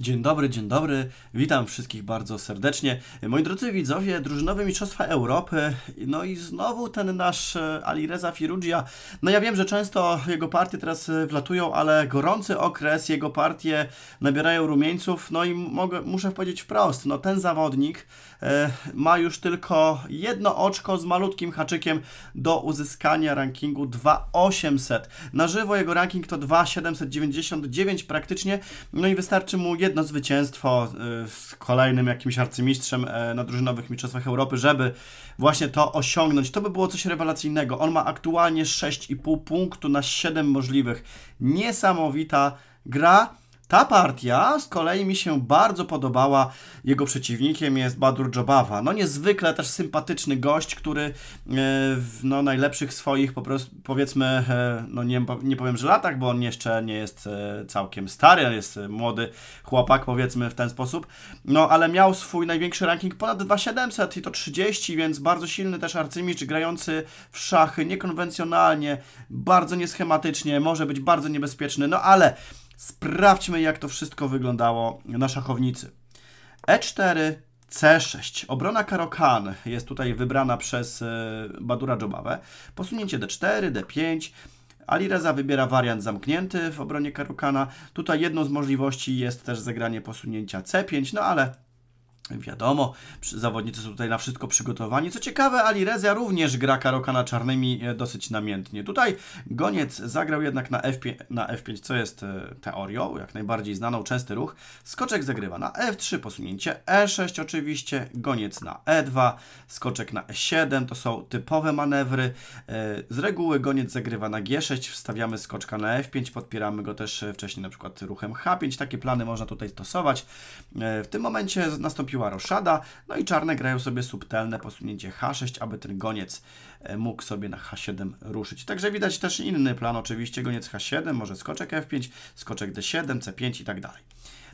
Dzień dobry, dzień dobry. Witam wszystkich bardzo serdecznie. Moi drodzy widzowie, drużynowe Mistrzostwa Europy. No i znowu ten nasz e, Alireza Firugia. No ja wiem, że często jego partie teraz e, wlatują, ale gorący okres, jego partie nabierają rumieńców. No i mogę, muszę powiedzieć wprost, no ten zawodnik e, ma już tylko jedno oczko z malutkim haczykiem do uzyskania rankingu 2800. Na żywo jego ranking to 2799 praktycznie. No i wystarczy mu jedno zwycięstwo y, z kolejnym jakimś arcymistrzem e, na drużynowych mistrzostwach Europy, żeby właśnie to osiągnąć. To by było coś rewelacyjnego. On ma aktualnie 6,5 punktu na 7 możliwych. Niesamowita gra. Ta partia z kolei mi się bardzo podobała. Jego przeciwnikiem jest Badur Dżobawa. No niezwykle też sympatyczny gość, który e, w no, najlepszych swoich po prostu powiedzmy, e, no nie, nie powiem, że latach, bo on jeszcze nie jest e, całkiem stary, jest młody chłopak powiedzmy w ten sposób. No ale miał swój największy ranking ponad 2700 i to 30, więc bardzo silny też arcymistrz grający w szachy niekonwencjonalnie, bardzo nieschematycznie, może być bardzo niebezpieczny. No ale Sprawdźmy, jak to wszystko wyglądało na szachownicy. E4, C6. Obrona Karokan jest tutaj wybrana przez e, Badura Dżobawę. Posunięcie D4, D5. Alireza wybiera wariant zamknięty w obronie Karokana. Tutaj jedną z możliwości jest też zagranie posunięcia C5, no ale Wiadomo, zawodnicy są tutaj na wszystko przygotowani. Co ciekawe, Ali Rezja również gra Karokana czarnymi e, dosyć namiętnie. Tutaj goniec zagrał jednak na F5, na F5 co jest e, teorią, jak najbardziej znaną, częsty ruch. Skoczek zagrywa na F3, posunięcie E6 oczywiście, goniec na E2, skoczek na E7, to są typowe manewry. E, z reguły goniec zagrywa na G6, wstawiamy skoczka na F5, podpieramy go też wcześniej na przykład ruchem H5. Takie plany można tutaj stosować. W tym momencie nastąpi kupiła roszada, no i czarne grają sobie subtelne posunięcie H6, aby ten goniec e, mógł sobie na H7 ruszyć. Także widać też inny plan, oczywiście goniec H7, może skoczek F5, skoczek D7, C5 i tak dalej.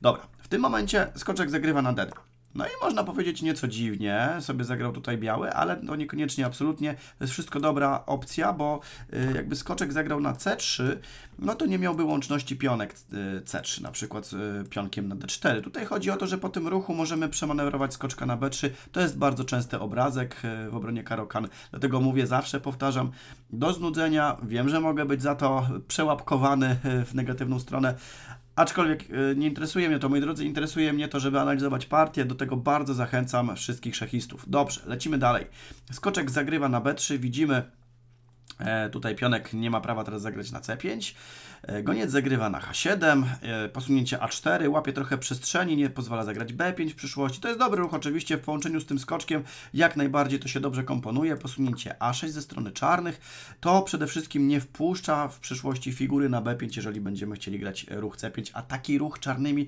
Dobra, w tym momencie skoczek zagrywa na D2. No i można powiedzieć nieco dziwnie, sobie zagrał tutaj biały, ale to niekoniecznie absolutnie. To jest wszystko dobra opcja, bo y, jakby skoczek zagrał na C3, no to nie miałby łączności pionek y, C3, na przykład z y, pionkiem na D4. Tutaj chodzi o to, że po tym ruchu możemy przemanewrować skoczka na B3. To jest bardzo częsty obrazek w obronie karokan. Dlatego mówię zawsze, powtarzam, do znudzenia. Wiem, że mogę być za to przełapkowany w negatywną stronę, Aczkolwiek y, nie interesuje mnie to, moi drodzy, interesuje mnie to, żeby analizować partię, do tego bardzo zachęcam wszystkich szachistów. Dobrze, lecimy dalej. Skoczek zagrywa na B3, widzimy E, tutaj pionek nie ma prawa teraz zagrać na C5. E, Goniec zagrywa na H7, e, posunięcie A4, łapie trochę przestrzeni, nie pozwala zagrać B5 w przyszłości. To jest dobry ruch oczywiście w połączeniu z tym skoczkiem, jak najbardziej to się dobrze komponuje. Posunięcie A6 ze strony czarnych, to przede wszystkim nie wpuszcza w przyszłości figury na B5, jeżeli będziemy chcieli grać ruch C5, a taki ruch czarnymi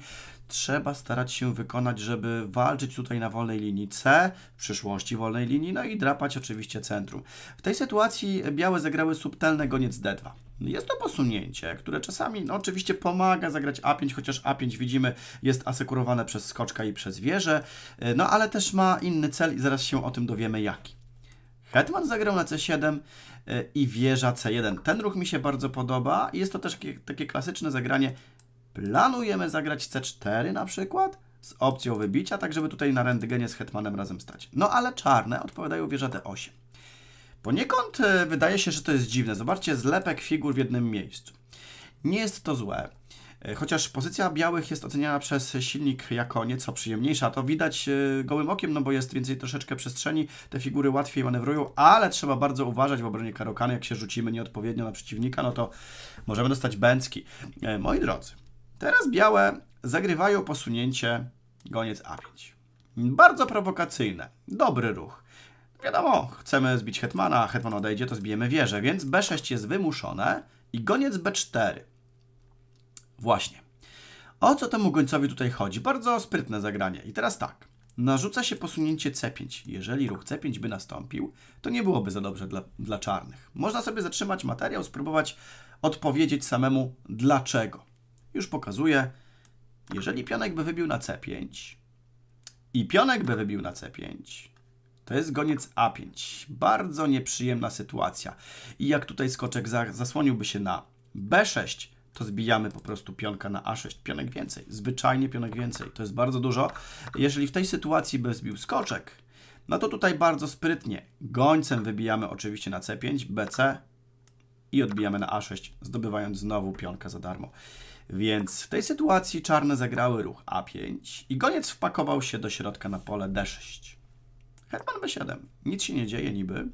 trzeba starać się wykonać, żeby walczyć tutaj na wolnej linii C, w przyszłości wolnej linii, no i drapać oczywiście centrum. W tej sytuacji białe zagrały subtelne goniec D2. Jest to posunięcie, które czasami no, oczywiście pomaga zagrać A5, chociaż A5 widzimy jest asekurowane przez skoczka i przez wieżę, e, no ale też ma inny cel i zaraz się o tym dowiemy jaki. Hetman zagrał na C7 e, i wieża C1. Ten ruch mi się bardzo podoba. Jest to też takie, takie klasyczne zagranie Planujemy zagrać C4 na przykład z opcją wybicia, tak żeby tutaj na rentgenie z hetmanem razem stać. No ale czarne odpowiadają wieża D8. Poniekąd e, wydaje się, że to jest dziwne. Zobaczcie, zlepek figur w jednym miejscu. Nie jest to złe. E, chociaż pozycja białych jest oceniana przez silnik jako nieco przyjemniejsza, to widać e, gołym okiem, no bo jest więcej troszeczkę przestrzeni, te figury łatwiej manewrują, ale trzeba bardzo uważać w obronie karokany, jak się rzucimy nieodpowiednio na przeciwnika, no to możemy dostać bęcki. Moi drodzy, Teraz białe zagrywają posunięcie goniec A5. Bardzo prowokacyjne, dobry ruch. Wiadomo, chcemy zbić hetmana, a hetman odejdzie, to zbijemy wieżę, więc B6 jest wymuszone i goniec B4. Właśnie. O co temu gońcowi tutaj chodzi? Bardzo sprytne zagranie. I teraz tak. Narzuca się posunięcie C5. Jeżeli ruch C5 by nastąpił, to nie byłoby za dobrze dla, dla czarnych. Można sobie zatrzymać materiał, spróbować odpowiedzieć samemu dlaczego. Już pokazuje, Jeżeli pionek by wybił na C5 i pionek by wybił na C5, to jest goniec A5. Bardzo nieprzyjemna sytuacja. I jak tutaj skoczek zasłoniłby się na B6, to zbijamy po prostu pionka na A6. Pionek więcej, zwyczajnie pionek więcej. To jest bardzo dużo. Jeżeli w tej sytuacji by zbił skoczek, no to tutaj bardzo sprytnie. Gońcem wybijamy oczywiście na C5, BC i odbijamy na A6, zdobywając znowu pionka za darmo. Więc w tej sytuacji czarne zagrały ruch A5 i goniec wpakował się do środka na pole D6. Hetman B7. Nic się nie dzieje niby.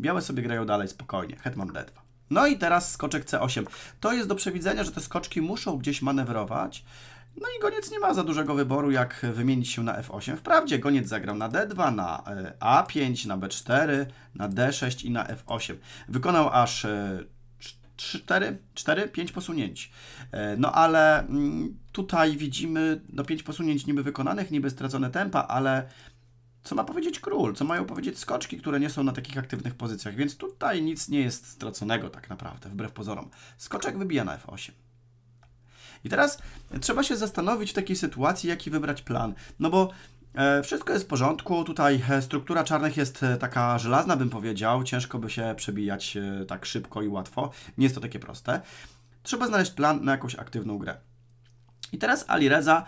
Białe sobie grają dalej spokojnie. Hetman D2. No i teraz skoczek C8. To jest do przewidzenia, że te skoczki muszą gdzieś manewrować. No i goniec nie ma za dużego wyboru, jak wymienić się na F8. Wprawdzie goniec zagrał na D2, na e, A5, na B4, na D6 i na F8. Wykonał aż e, 4, 4 5 posunięć. E, no ale mm, tutaj widzimy no 5 posunięć niby wykonanych, niby stracone tempa, ale co ma powiedzieć król, co mają powiedzieć skoczki, które nie są na takich aktywnych pozycjach, więc tutaj nic nie jest straconego tak naprawdę, wbrew pozorom. Skoczek wybija na F8. I teraz trzeba się zastanowić w takiej sytuacji, jaki wybrać plan. No bo E, wszystko jest w porządku. Tutaj e, struktura czarnych jest e, taka żelazna, bym powiedział. Ciężko by się przebijać tak szybko i łatwo. Nie jest to takie proste. Trzeba znaleźć plan na jakąś aktywną grę. I teraz Ali Reza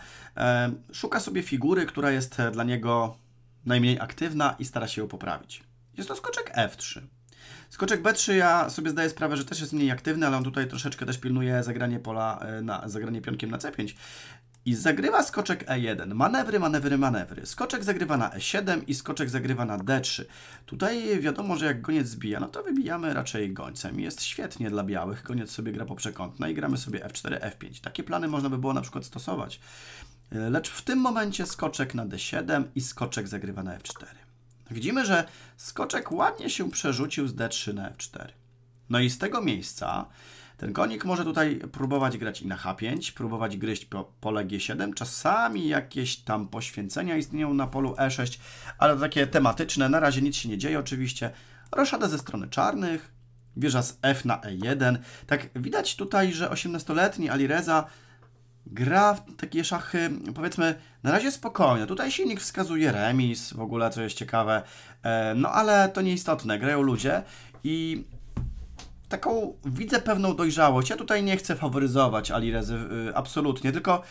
szuka sobie figury, która jest dla niego najmniej aktywna i stara się ją poprawić. Jest to skoczek F3. Skoczek B3 ja sobie zdaję sprawę, że też jest mniej aktywny, ale on tutaj troszeczkę też pilnuje zagranie pola na zagranie pionkiem na C5 i zagrywa skoczek E1. Manewry, manewry, manewry. Skoczek zagrywa na E7 i skoczek zagrywa na D3. Tutaj wiadomo, że jak goniec zbija, no to wybijamy raczej gońcem. Jest świetnie dla białych. Goniec sobie gra poprzekątna i gramy sobie F4, F5. Takie plany można by było na przykład stosować. E, lecz w tym momencie skoczek na D7 i skoczek zagrywa na F4. Widzimy, że skoczek ładnie się przerzucił z D3 na F4. No i z tego miejsca ten konik może tutaj próbować grać i na H5, próbować gryźć po pole G7. Czasami jakieś tam poświęcenia istnieją na polu E6, ale takie tematyczne. Na razie nic się nie dzieje oczywiście. Roszada ze strony czarnych, wieża z F na E1. Tak widać tutaj, że 18-letni Alireza gra w takie szachy, powiedzmy, na razie spokojne. Tutaj silnik wskazuje remis, w ogóle, co jest ciekawe. E, no ale to nieistotne, grają ludzie i taką widzę pewną dojrzałość. Ja tutaj nie chcę faworyzować Alirezy y, absolutnie, tylko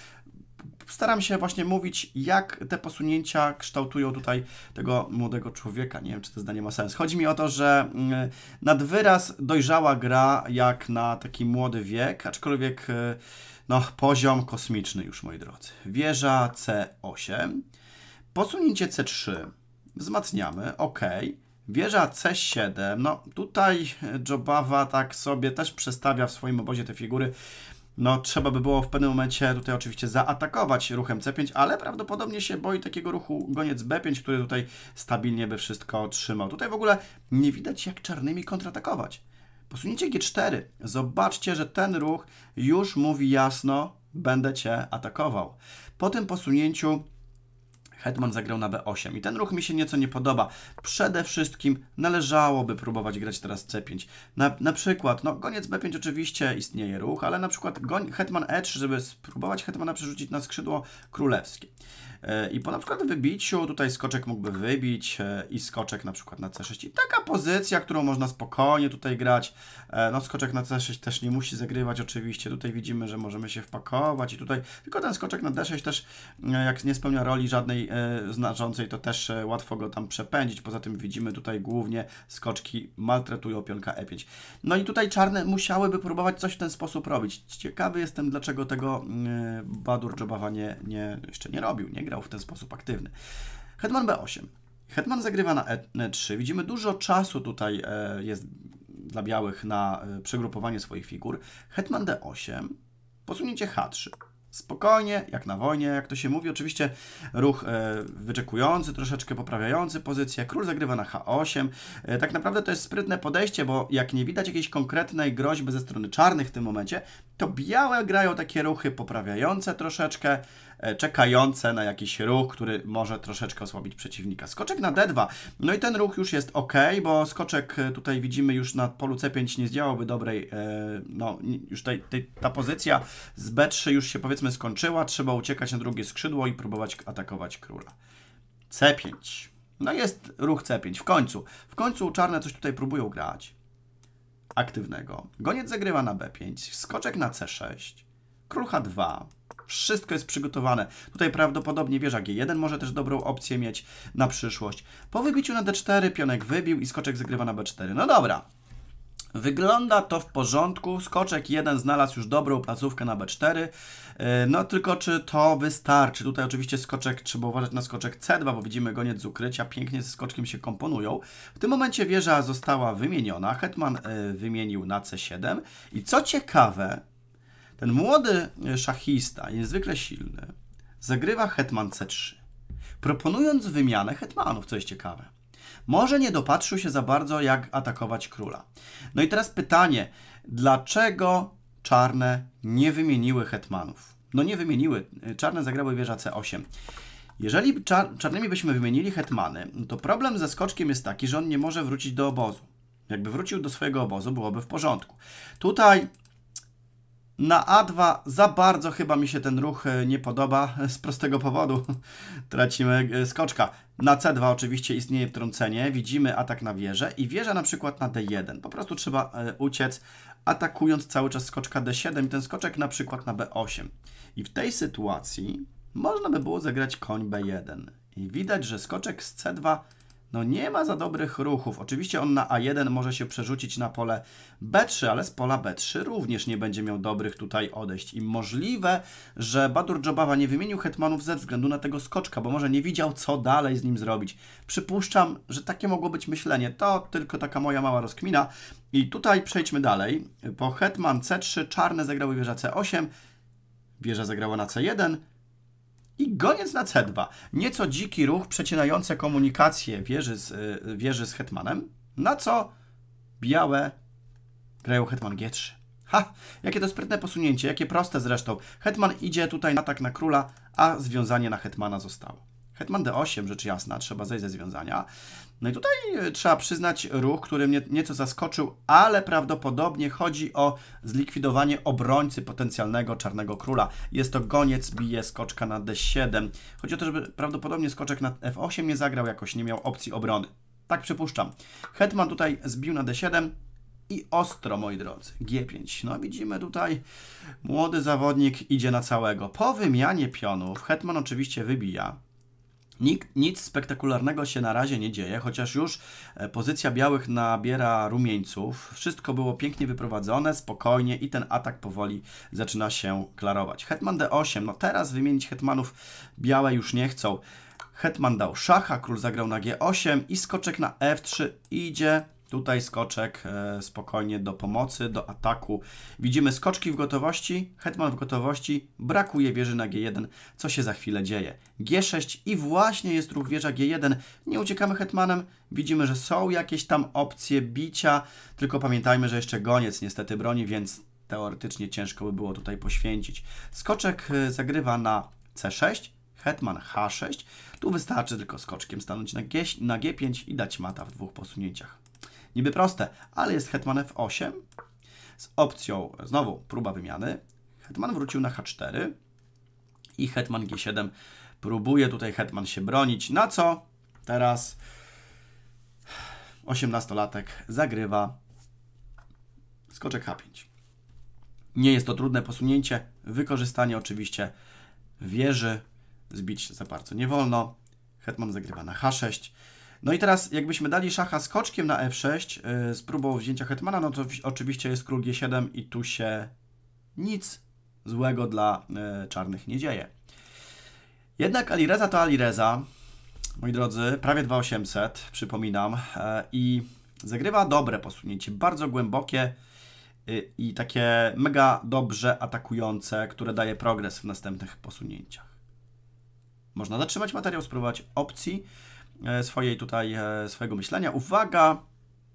staram się właśnie mówić, jak te posunięcia kształtują tutaj tego młodego człowieka. Nie wiem, czy to zdanie ma sens. Chodzi mi o to, że y, nad wyraz dojrzała gra jak na taki młody wiek, aczkolwiek y, no, poziom kosmiczny już, moi drodzy. Wieża C8, posunięcie C3, wzmacniamy, OK. Wieża C7, no tutaj Jobawa tak sobie też przestawia w swoim obozie te figury. No trzeba by było w pewnym momencie tutaj oczywiście zaatakować ruchem C5, ale prawdopodobnie się boi takiego ruchu goniec B5, który tutaj stabilnie by wszystko trzymał. Tutaj w ogóle nie widać jak czarnymi kontratakować. Posunięcie G4, zobaczcie, że ten ruch już mówi jasno, będę Cię atakował. Po tym posunięciu Hetman zagrał na B8 i ten ruch mi się nieco nie podoba. Przede wszystkim należałoby próbować grać teraz C5. Na, na przykład, no goniec B5 oczywiście istnieje ruch, ale na przykład goń, Hetman E3, żeby spróbować Hetmana przerzucić na skrzydło królewskie. E, i po na przykład wybiciu, tutaj skoczek mógłby wybić e, i skoczek na przykład na C6. I taka pozycja, którą można spokojnie tutaj grać. E, no skoczek na C6 też nie musi zagrywać oczywiście. Tutaj widzimy, że możemy się wpakować i tutaj, tylko ten skoczek na D6 też jak nie spełnia roli żadnej znaczącej, to też łatwo go tam przepędzić. Poza tym widzimy tutaj głównie skoczki maltretują pionka E5. No i tutaj czarne musiałyby próbować coś w ten sposób robić. Ciekawy jestem, dlaczego tego mm, Badur Dżobawa nie, nie, jeszcze nie robił, nie grał w ten sposób aktywny. Hetman B8. Hetman zagrywa na E3. Widzimy dużo czasu tutaj e, jest dla białych na e, przegrupowanie swoich figur. Hetman D8, posunięcie H3. Spokojnie, jak na wojnie, jak to się mówi. Oczywiście ruch e, wyczekujący, troszeczkę poprawiający pozycję. Król zagrywa na H8. tak naprawdę to jest sprytne podejście, bo jak nie widać jakiejś konkretnej groźby ze strony czarnych w tym momencie, to białe grają takie ruchy poprawiające troszeczkę E, czekające na jakiś ruch, który może troszeczkę osłabić przeciwnika. Skoczek na D2, no i ten ruch już jest ok, bo skoczek e, tutaj widzimy już na polu C5 nie zdziałałby dobrej, e, no już tej, tej, ta pozycja z B3 już się powiedzmy skończyła, trzeba uciekać na drugie skrzydło i próbować atakować króla. C5. No jest ruch C5, w końcu. W końcu czarne coś tutaj próbują grać. Aktywnego. Goniec zagrywa na B5, skoczek na C6, król H2, wszystko jest przygotowane. Tutaj prawdopodobnie wieża G1 może też dobrą opcję mieć na przyszłość. Po wybiciu na D4 pionek wybił i skoczek zagrywa na B4. No dobra, Wygląda to w porządku. Skoczek jeden znalazł już dobrą placówkę na B4. E, no tylko czy to wystarczy? Tutaj oczywiście skoczek, trzeba uważać na skoczek C2, bo widzimy goniec z ukrycia. Pięknie ze skoczkiem się komponują. W tym momencie wieża została wymieniona. Hetman e, wymienił na C7. I co ciekawe, ten młody e, szachista, niezwykle silny, zagrywa hetman c3, proponując wymianę hetmanów, co jest ciekawe. Może nie dopatrzył się za bardzo, jak atakować króla. No i teraz pytanie, dlaczego czarne nie wymieniły hetmanów? No nie wymieniły, e, czarne zagrały wieża c8. Jeżeli czar czarnymi byśmy wymienili hetmany, to problem ze skoczkiem jest taki, że on nie może wrócić do obozu. Jakby wrócił do swojego obozu, byłoby w porządku. Tutaj na A2 za bardzo chyba mi się ten ruch e, nie podoba z prostego powodu. Tracimy e, skoczka. Na C2 oczywiście istnieje wtrącenie. Widzimy atak na wieżę i wieża na przykład na D1. Po prostu trzeba e, uciec atakując cały czas skoczka D7 i ten skoczek na przykład na B8. I w tej sytuacji można by było zagrać koń B1. I widać, że skoczek z C2 no nie ma za dobrych ruchów. Oczywiście on na A1 może się przerzucić na pole B3, ale z pola B3 również nie będzie miał dobrych tutaj odejść. I możliwe, że Badur Dżobawa nie wymienił hetmanów ze względu na tego skoczka, bo może nie widział, co dalej z nim zrobić. Przypuszczam, że takie mogło być myślenie. To tylko taka moja mała rozkmina. I tutaj przejdźmy dalej. Po hetman C3 czarne zagrały wieża C8, wieża zagrała na C1, i goniec na C2. Nieco dziki ruch przecinający komunikację wieży z, y, wieży z hetmanem, na co białe grają hetman G3. Ha! Jakie to sprytne posunięcie, jakie proste zresztą. Hetman idzie tutaj na atak na króla, a związanie na hetmana zostało. Hetman D8, rzecz jasna, trzeba zejść ze związania. No i tutaj e, trzeba przyznać ruch, który mnie nieco zaskoczył, ale prawdopodobnie chodzi o zlikwidowanie obrońcy potencjalnego Czarnego Króla. Jest to goniec, bije skoczka na D7. Chodzi o to, żeby prawdopodobnie skoczek na F8 nie zagrał jakoś, nie miał opcji obrony. Tak przypuszczam. Hetman tutaj zbił na D7 i ostro, moi drodzy. G5. No widzimy tutaj młody zawodnik idzie na całego. Po wymianie pionów Hetman oczywiście wybija nic spektakularnego się na razie nie dzieje, chociaż już e, pozycja białych nabiera rumieńców. Wszystko było pięknie wyprowadzone, spokojnie i ten atak powoli zaczyna się klarować. Hetman d8, no teraz wymienić hetmanów białe już nie chcą. Hetman dał szacha, król zagrał na g8 i skoczek na f3 idzie Tutaj skoczek e, spokojnie do pomocy, do ataku. Widzimy skoczki w gotowości, hetman w gotowości, brakuje wieży na G1, co się za chwilę dzieje. G6 i właśnie jest ruch wieża G1. Nie uciekamy hetmanem, widzimy, że są jakieś tam opcje bicia, tylko pamiętajmy, że jeszcze goniec niestety broni, więc teoretycznie ciężko by było tutaj poświęcić. Skoczek e, zagrywa na C6, hetman H6. Tu wystarczy tylko skoczkiem stanąć na, G, na G5 i dać mata w dwóch posunięciach. Niby proste, ale jest hetman f8 z opcją, znowu próba wymiany. Hetman wrócił na h4 i hetman g7 próbuje tutaj hetman się bronić, na co teraz 18-latek zagrywa skoczek h5. Nie jest to trudne posunięcie, wykorzystanie oczywiście wieży, zbić za bardzo nie wolno. Hetman zagrywa na h6 no i teraz jakbyśmy dali szacha skoczkiem na f6 yy, z próbą wzięcia hetmana, no to oczywiście jest król g7 i tu się nic złego dla yy, czarnych nie dzieje. Jednak Alireza to Alireza, moi drodzy, prawie 2800, przypominam, yy, i zagrywa dobre posunięcie, bardzo głębokie y, i takie mega dobrze atakujące, które daje progres w następnych posunięciach. Można zatrzymać materiał, spróbować opcji, E, swojej tutaj, e, swojego myślenia. Uwaga,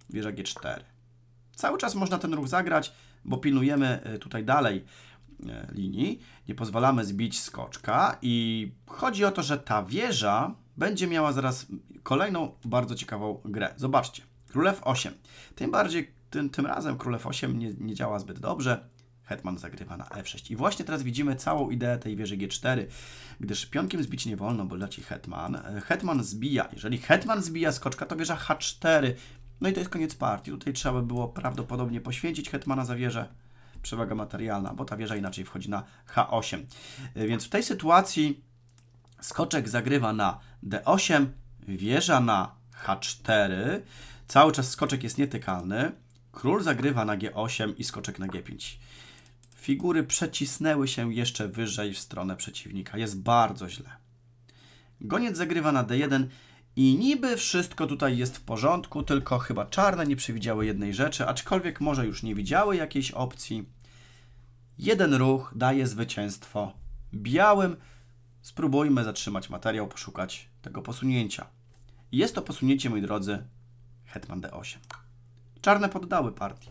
wieża G4. Cały czas można ten ruch zagrać, bo pilnujemy e, tutaj dalej linii, nie pozwalamy zbić skoczka i chodzi o to, że ta wieża będzie miała zaraz kolejną bardzo ciekawą grę. Zobaczcie, królew 8. Tym bardziej, tym, tym razem królew 8 nie, nie działa zbyt dobrze. Hetman zagrywa na e6. I właśnie teraz widzimy całą ideę tej wieży g4, gdyż pionkiem zbić nie wolno, bo leci hetman. E, hetman zbija. Jeżeli hetman zbija skoczka, to wieża h4. No i to jest koniec partii. Tutaj trzeba by było prawdopodobnie poświęcić hetmana za wieżę. Przewaga materialna, bo ta wieża inaczej wchodzi na h8. E, więc w tej sytuacji skoczek zagrywa na d8, wieża na h4. Cały czas skoczek jest nietykalny. Król zagrywa na g8 i skoczek na g5. Figury przecisnęły się jeszcze wyżej w stronę przeciwnika. Jest bardzo źle. Goniec zagrywa na D1 i niby wszystko tutaj jest w porządku, tylko chyba czarne nie przewidziały jednej rzeczy, aczkolwiek może już nie widziały jakiejś opcji. Jeden ruch daje zwycięstwo białym. Spróbujmy zatrzymać materiał, poszukać tego posunięcia. Jest to posunięcie, moi drodzy, hetman D8. Czarne poddały partii.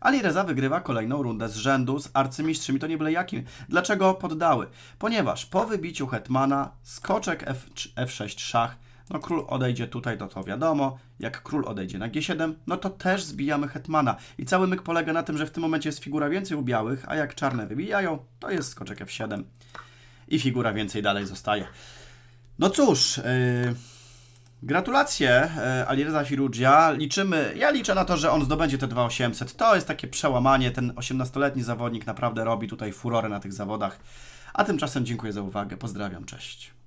Ali Reza wygrywa kolejną rundę z rzędu z arcymistrzem i to nie byle jakim. Dlaczego poddały? Ponieważ po wybiciu hetmana skoczek F, F6 szach, no król odejdzie tutaj, no to wiadomo, jak król odejdzie na G7, no to też zbijamy hetmana. I cały myk polega na tym, że w tym momencie jest figura więcej u białych, a jak czarne wybijają, to jest skoczek F7 i figura więcej dalej zostaje. No cóż... Yy... Gratulacje e, Alireza Firudzia. Liczymy, ja liczę na to, że on zdobędzie te 2800. To jest takie przełamanie. Ten 18-letni zawodnik naprawdę robi tutaj furorę na tych zawodach. A tymczasem dziękuję za uwagę. Pozdrawiam, cześć.